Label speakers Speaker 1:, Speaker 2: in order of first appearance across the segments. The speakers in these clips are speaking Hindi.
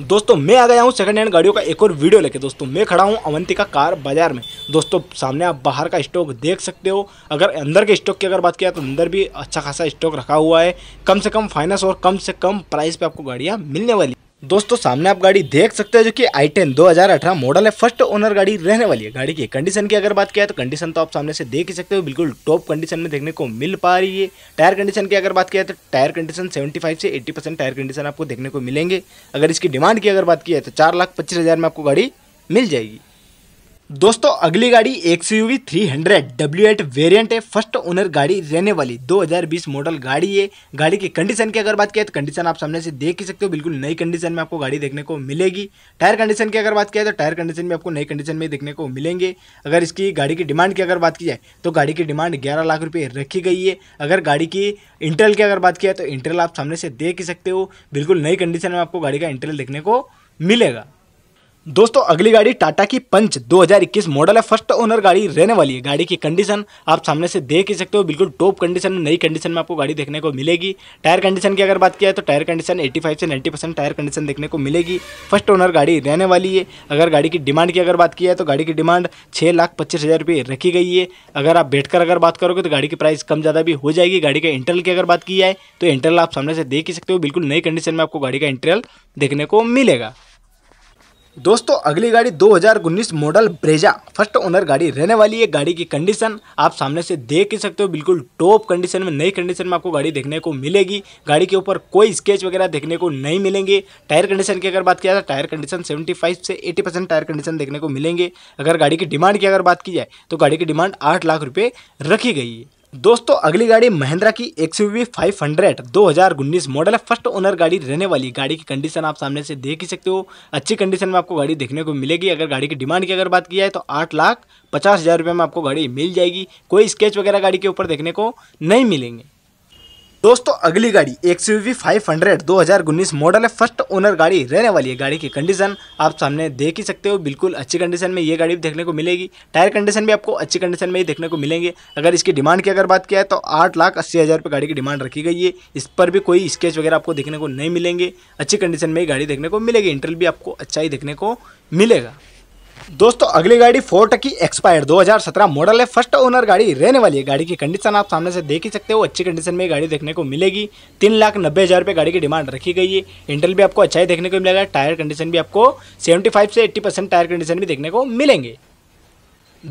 Speaker 1: दोस्तों मैं आ गया हूँ सेकंड हैंड गाड़ियों का एक और वीडियो लेके दोस्तों मैं खड़ा हूँ अवंतिका कार बाजार में दोस्तों सामने आप बाहर का स्टॉक देख सकते हो अगर अंदर के स्टॉक की अगर बात किया तो अंदर भी अच्छा खासा स्टॉक रखा हुआ है कम से कम फाइनेंस और कम से कम प्राइस पे आपको गाड़ियाँ मिलने वाली दोस्तों सामने आप गाड़ी देख सकते हैं जो कि आई टेन दो मॉडल है फर्स्ट ओनर गाड़ी रहने वाली है गाड़ी की कंडीशन की अगर बात किया तो कंडीशन तो आप सामने से देख ही सकते हो बिल्कुल टॉप कंडीशन में देखने को मिल पा रही है टायर कंडीशन की अगर बात किया तो टायर कंडीशन 75 से 80 परसेंट टायर कंडीशन आपको देखने को मिलेंगे अगर इसकी डिमांड की अगर बात की है तो चार लाख पच्चीस हज़ार में आपको गाड़ी मिल जाएगी दोस्तों अगली गाड़ी एक C U V three hundred W eight variant है फर्स्ट ओनर गाड़ी रहने वाली 2020 मॉडल गाड़ी है गाड़ी की कंडीशन की अगर बात किया तो कंडीशन आप सामने से देख ही सकते हो बिल्कुल नई कंडीशन में आपको गाड़ी देखने को मिलेगी टायर कंडीशन की अगर बात किया तो टायर कंडीशन में आपको नई कंडीशन में देखने को मिलेंगे अगर इसकी गाड़ी की डिमांड की अगर बात की जाए तो गाड़ी की डिमांड ग्यारह लाख रुपये रखी गई है अगर गाड़ी की इंटरल की अगर बात किया तो इंटरल आप सामने से देख ही सकते हो बिल्कुल नई कंडीशन में आपको गाड़ी का इंटरल देखने को मिलेगा दोस्तों अगली गाड़ी टाटा की पंच 2021 मॉडल है फर्स्ट ओनर गाड़ी रहने वाली है गाड़ी की कंडीशन आप सामने से देख ही सकते हो बिल्कुल टॉप कंडीशन में नई कंडीशन में आपको गाड़ी देखने को मिलेगी टायर कंडीशन की अगर बात किया है तो टायर कंडीशन 85 से 90 परसेंट टायर कंडीशन देखने को मिलेगी फर्स्ट ओनर गाड़ी रहने वाली है अगर गाड़ी की डिमांड की अगर बात किया है तो गाड़ी की डिमांड छः लाख पच्चीस हज़ार रुपये रखी गई है अगर आप बैठकर अगर बात करोगे तो गाड़ी की प्राइस कम ज़्यादा भी हो जाएगी गाड़ी का इंटरल की अगर बात की जाए तो इंटरल आप सामने से देख ही सकते हो बिल्कुल नई कंडीशन में आपको गाड़ी का इंटरल देखने को मिलेगा दोस्तों अगली गाड़ी 2019 मॉडल ब्रेजा फर्स्ट ओनर गाड़ी रहने वाली है गाड़ी की कंडीशन आप सामने से देख ही सकते हो बिल्कुल टॉप कंडीशन में नई कंडीशन में आपको गाड़ी देखने को मिलेगी गाड़ी के ऊपर कोई स्केच वगैरह देखने को नहीं मिलेंगे टायर कंडीशन की अगर बात किया जाए टायर कंडीशन 75 से 80 परसेंट टायर कंडीशन देखने को मिलेंगे अगर गाड़ी की डिमांड की अगर बात की जाए तो गाड़ी की डिमांड आठ लाख रुपये रखी गई है दोस्तों अगली गाड़ी महिंद्रा की एक्स वी फाइव हंड्रेड दो हजार उन्नीस मॉडल है फर्स्ट ओनर गाड़ी रहने वाली गाड़ी की कंडीशन आप सामने से देख ही सकते हो अच्छी कंडीशन में आपको गाड़ी देखने को मिलेगी अगर गाड़ी की डिमांड की अगर बात की जाए तो आठ लाख पचास हज़ार रुपये में आपको गाड़ी मिल जाएगी कोई स्केच वगैरह गाड़ी के ऊपर देखने को नहीं मिलेंगे दोस्तों अगली गाड़ी X U V five hundred दो हजार उन्नीस मॉडल है फर्स्ट ओनर गाड़ी रहने वाली है गाड़ी की कंडीशन आप सामने देख ही सकते हो बिल्कुल अच्छी कंडीशन में ये गाड़ी भी देखने को मिलेगी टायर कंडीशन भी आपको अच्छी कंडीशन में ही देखने को मिलेंगे अगर इसकी डिमांड की अगर बात किया है तो आठ लाख अस्सी हज़ार रुपये गाड़ी की डिमांड रखी गई है इस पर भी कोई स्केच वगैरह आपको देखने को नहीं मिलेंगे अच्छी कंडीशन में ही गाड़ी देखने को मिलेगी इंटरल भी आपको अच्छा ही देखने को मिलेगा दोस्तों अगली गाड़ी फोर्ट की एक्सपायर 2017 मॉडल है फर्स्ट ओनर गाड़ी रहने वाली है गाड़ी की कंडीशन आप सामने से देख ही सकते हो अच्छी कंडीशन में गाड़ी देखने को मिलेगी तीन लाख नब्बे हज़ार रुपये गाड़ी की डिमांड रखी गई है इंटरल भी आपको अच्छा ही देखने को मिलेगा टायर कंडीशन भी आपको सेवेंटी से एट्टी परसेंट टायर कंडीशन भी देखने को मिलेंगे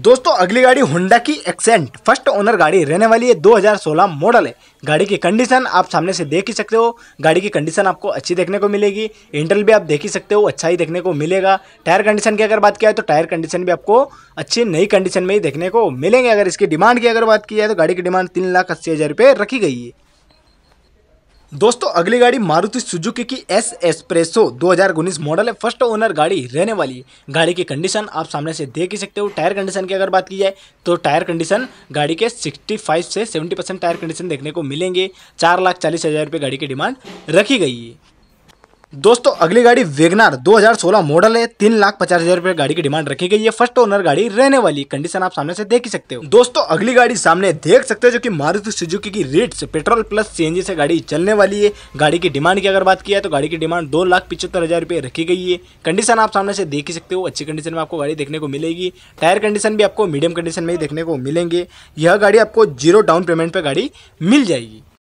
Speaker 1: दोस्तों अगली गाड़ी होंडा की एक्सेंट फर्स्ट ओनर गाड़ी रहने वाली है 2016 मॉडल है गाड़ी की कंडीशन आप सामने से देख ही सकते हो गाड़ी की कंडीशन आपको अच्छी देखने को मिलेगी इंटरल भी आप देख ही सकते हो अच्छा ही देखने को मिलेगा टायर कंडीशन की अगर बात किया है तो टायर कंडीशन भी आपको अच्छी नई कंडीशन में ही देखने को मिलेंगे अगर इसकी डिमांड की अगर बात की जाए तो गाड़ी की डिमांड तीन लाख अस्सी हज़ार रुपये रखी गई है दोस्तों अगली गाड़ी मारुति सुजुकी की एस एस्प्रेसो उन्नीस मॉडल है फर्स्ट ओनर गाड़ी रहने वाली गाड़ी की कंडीशन आप सामने से देख ही सकते हो टायर कंडीशन की अगर बात की जाए तो टायर कंडीशन गाड़ी के 65 से 70 परसेंट टायर कंडीशन देखने को मिलेंगे चार लाख चालीस हज़ार रुपये गाड़ी की डिमांड रखी गई है दोस्तों अगली गाड़ी वेगनार 2016 मॉडल है तीन लाख पचास हजार रुपए गाड़ी की डिमांड रखी गई है फर्स्ट ओनर गाड़ी रहने वाली कंडीशन आप सामने से देख ही सकते हो दोस्तों अगली गाड़ी सामने देख सकते हो जो कि मारुति सुजुकी की रेट से पेट्रोल प्लस सीएनजी से गाड़ी चलने वाली है गाड़ी की डिमांड की अगर बात किया तो गाड़ी की डिमांड दो लाख हजार रुपये रखी गई है कंडीशन आप सामने से देख ही सकते हो अच्छी कंडीशन में आपको गाड़ी देखने को मिलेगी टायर कंडीशन भी आपको मीडियम कंडीशन में ही देखने को मिलेंगे यह गाड़ी आपको जीरो डाउन पेमेंट पर गाड़ी मिल जाएगी